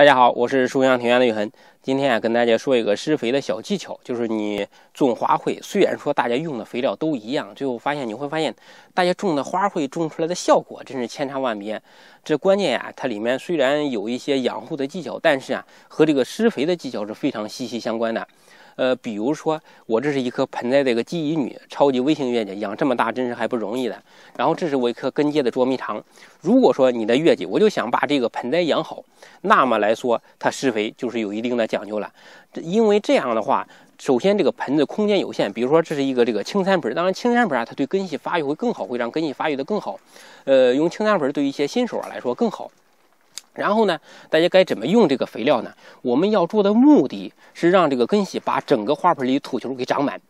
大家好，我是书香庭院的玉恒。今天啊，跟大家说一个施肥的小技巧，就是你种花卉，虽然说大家用的肥料都一样，最后发现你会发现，大家种的花卉种出来的效果真是千差万别。这关键啊，它里面虽然有一些养护的技巧，但是啊，和这个施肥的技巧是非常息息相关的。呃，比如说我这是一颗盆栽的一个鸡尾女超级微型月季，养这么大真是还不容易的。然后这是我一颗根接的捉迷藏。如果说你的月季，我就想把这个盆栽养好，那么来说它施肥就是有一定的讲究了。因为这样的话，首先这个盆子空间有限，比如说这是一个这个青山盆，当然青山盆啊，它对根系发育会更好，会让根系发育的更好。呃，用青山盆对于一些新手啊来说更好。然后呢，大家该怎么用这个肥料呢？我们要做的目的是让这个根系把整个花盆里土球给长满。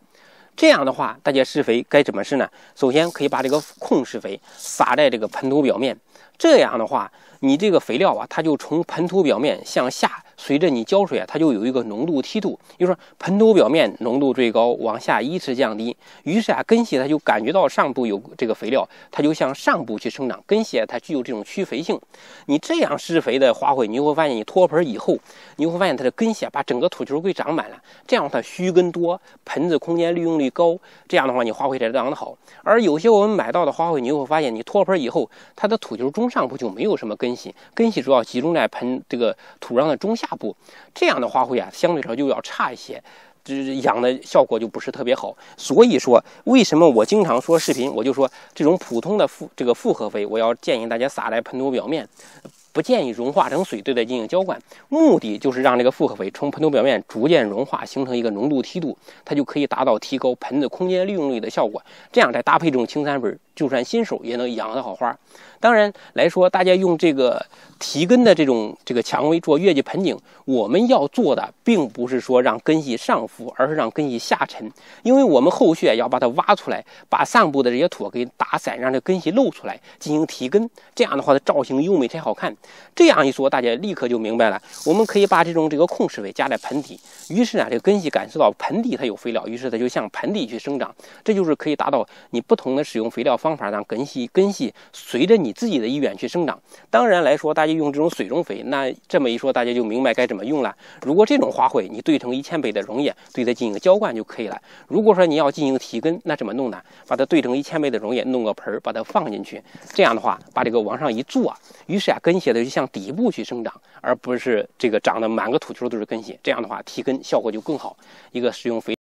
这样的话，大家施肥该怎么施呢？首先可以把这个控施肥撒在这个盆土表面。这样的话，你这个肥料啊，它就从盆土表面向下。随着你浇水啊，它就有一个浓度梯度，就是说盆土表面浓度最高，往下依次降低。于是啊，根系它就感觉到上部有这个肥料，它就向上部去生长。根系它具有这种趋肥性。你这样施肥的花卉，你会发现你脱盆以后，你会发现它的根系啊、把整个土球给长满了。这样它须根多，盆子空间利用率高。这样的话，你花卉才长得好。而有些我们买到的花卉，你会发现你脱盆以后，它的土球中上部就没有什么根系，根系主要集中在盆这个土壤的中下。部，这样的花卉啊，相对上就要差一些，这养的效果就不是特别好。所以说，为什么我经常说视频，我就说这种普通的复这个复合肥，我要建议大家撒在盆土表面，不建议融化成水对它进行浇灌。目的就是让这个复合肥从盆土表面逐渐融化，形成一个浓度梯度，它就可以达到提高盆子空间利用率的效果。这样再搭配这种青山分。就算新手也能养得好花。当然来说，大家用这个提根的这种这个蔷薇做月季盆景，我们要做的并不是说让根系上浮，而是让根系下沉。因为我们后续要把它挖出来，把上部的这些土给打散，让这根系露出来进行提根。这样的话，它造型优美，才好看。这样一说，大家立刻就明白了。我们可以把这种这个控释肥加在盆底，于是呢，这根系感受到盆底它有肥料，于是它就向盆底去生长。这就是可以达到你不同的使用肥料。方法让根系根系随着你自己的意愿去生长。当然来说，大家用这种水中肥，那这么一说，大家就明白该怎么用了。如果这种花卉你兑成一千倍的溶液，对它进行浇灌就可以了。如果说你要进行提根，那怎么弄呢？把它兑成一千倍的溶液，弄个盆儿把它放进去。这样的话，把这个往上一坐，于是啊，根系它就向底部去生长，而不是这个长得满个土球都是根系。这样的话，提根效果就更好。一个使用肥。